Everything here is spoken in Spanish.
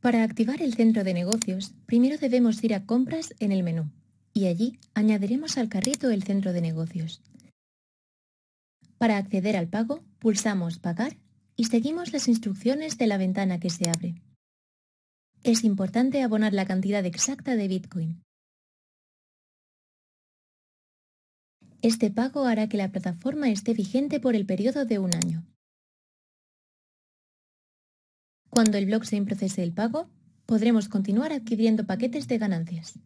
Para activar el centro de negocios, primero debemos ir a Compras en el menú y allí añadiremos al carrito el centro de negocios. Para acceder al pago, pulsamos Pagar y seguimos las instrucciones de la ventana que se abre. Es importante abonar la cantidad exacta de Bitcoin. Este pago hará que la plataforma esté vigente por el periodo de un año. Cuando el blockchain procese el pago, podremos continuar adquiriendo paquetes de ganancias.